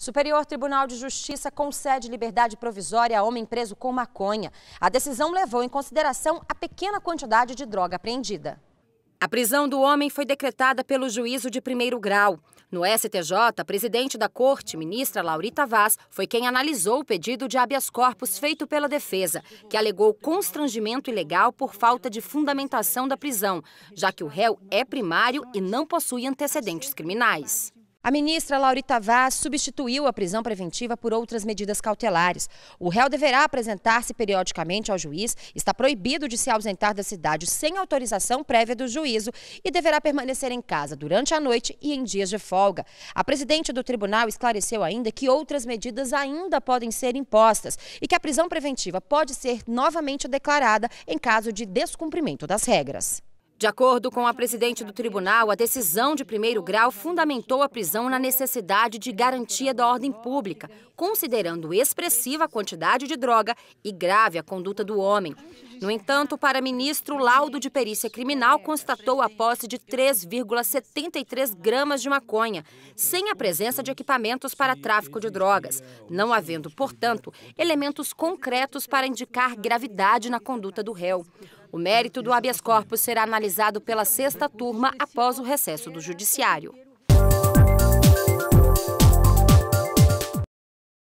Superior Tribunal de Justiça concede liberdade provisória a homem preso com maconha. A decisão levou em consideração a pequena quantidade de droga apreendida. A prisão do homem foi decretada pelo juízo de primeiro grau. No STJ, a presidente da corte, ministra Laurita Vaz, foi quem analisou o pedido de habeas corpus feito pela defesa, que alegou constrangimento ilegal por falta de fundamentação da prisão, já que o réu é primário e não possui antecedentes criminais. A ministra Laurita Vaz substituiu a prisão preventiva por outras medidas cautelares. O réu deverá apresentar-se periodicamente ao juiz, está proibido de se ausentar da cidade sem autorização prévia do juízo e deverá permanecer em casa durante a noite e em dias de folga. A presidente do tribunal esclareceu ainda que outras medidas ainda podem ser impostas e que a prisão preventiva pode ser novamente declarada em caso de descumprimento das regras. De acordo com a presidente do tribunal, a decisão de primeiro grau fundamentou a prisão na necessidade de garantia da ordem pública, considerando expressiva a quantidade de droga e grave a conduta do homem. No entanto, para ministro, o laudo de perícia criminal constatou a posse de 3,73 gramas de maconha, sem a presença de equipamentos para tráfico de drogas, não havendo, portanto, elementos concretos para indicar gravidade na conduta do réu. O mérito do habeas corpus será analisado pela sexta turma após o recesso do Judiciário.